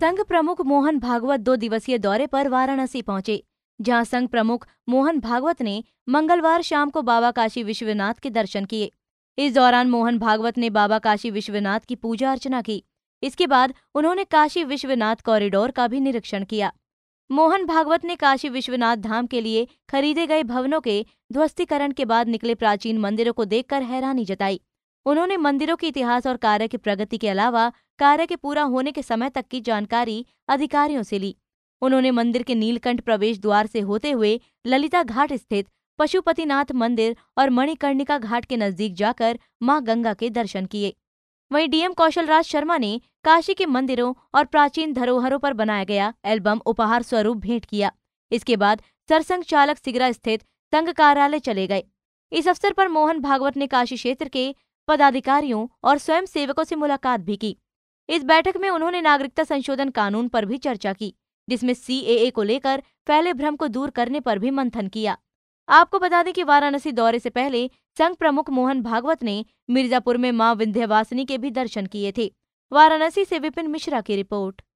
संघ प्रमुख मोहन भागवत दो दिवसीय दौरे पर वाराणसी पहुंचे जहां संघ प्रमुख मोहन भागवत ने मंगलवार शाम को बाबा काशी विश्वनाथ के दर्शन किए इस दौरान मोहन भागवत ने बाबा काशी विश्वनाथ की पूजा अर्चना की इसके बाद उन्होंने काशी विश्वनाथ कॉरिडोर का भी निरीक्षण किया मोहन भागवत ने काशी विश्वनाथ धाम के लिए खरीदे गए भवनों के ध्वस्तीकरण के बाद निकले प्राचीन मंदिरों को देखकर हैरानी जताई उन्होंने मंदिरों के इतिहास और कार्य की प्रगति के अलावा कार्य के पूरा होने के समय तक की जानकारी अधिकारियों से ली उन्होंने मंदिर के नीलकंठ प्रवेश द्वार से होते हुए ललिता घाट स्थित पशुपतिनाथ मंदिर और मणिकर्णिका घाट के नजदीक जाकर मां गंगा के दर्शन किए वहीं डीएम कौशल राज शर्मा ने काशी के मंदिरों और प्राचीन धरोहरों पर बनाया गया एल्बम उपहार स्वरूप भेंट किया इसके बाद सरसंघ चालक सिगरा स्थित संघ कार्यालय चले गए इस अवसर पर मोहन भागवत ने काशी क्षेत्र के पदाधिकारियों और सेवकों से मुलाकात भी की इस बैठक में उन्होंने नागरिकता संशोधन कानून पर भी चर्चा की जिसमें सी को लेकर फैले भ्रम को दूर करने पर भी मंथन किया आपको बता दें कि वाराणसी दौरे से पहले संघ प्रमुख मोहन भागवत ने मिर्जापुर में मां विंध्यवासिनी के भी दर्शन किए थे वाराणसी से विपिन मिश्रा की रिपोर्ट